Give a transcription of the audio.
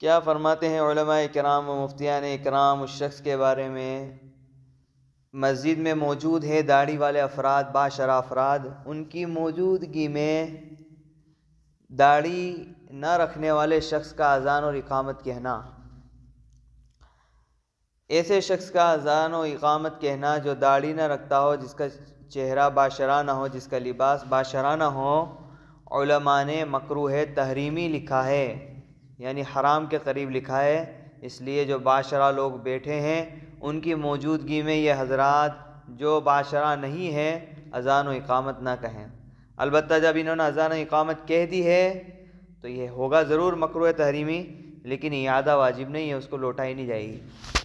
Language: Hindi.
क्या फ़रमाते हैं कराम व मुफ्तियान कराम उस शख्स के बारे में मस्जिद में मौजूद है दाढ़ी वाले अफराद बाशरा अफराद उनकी मौजूदगी में दाढ़ी न रखने वाले शख्स का अजान और इकामत कहना ऐसे शख्स का अजान और इकामत कहना जो दाढ़ी न रखता हो जिसका चेहरा बाशरा ना हो जिसका लिबास बाशरा ना हो ने मकरू है तहरीमी लिखा है यानी हराम के करीब लिखा है इसलिए जो बाशरा लोग बैठे हैं उनकी मौजूदगी में ये हजरात जो बाशरा नहीं है अजान व इकामत ना कहें अलबत् जब इन्होंने अजान इकामत कह दी है तो ये होगा ज़रूर मकर तहरीमी लेकिन यादा वाजिब नहीं है उसको लौटाई नहीं जाएगी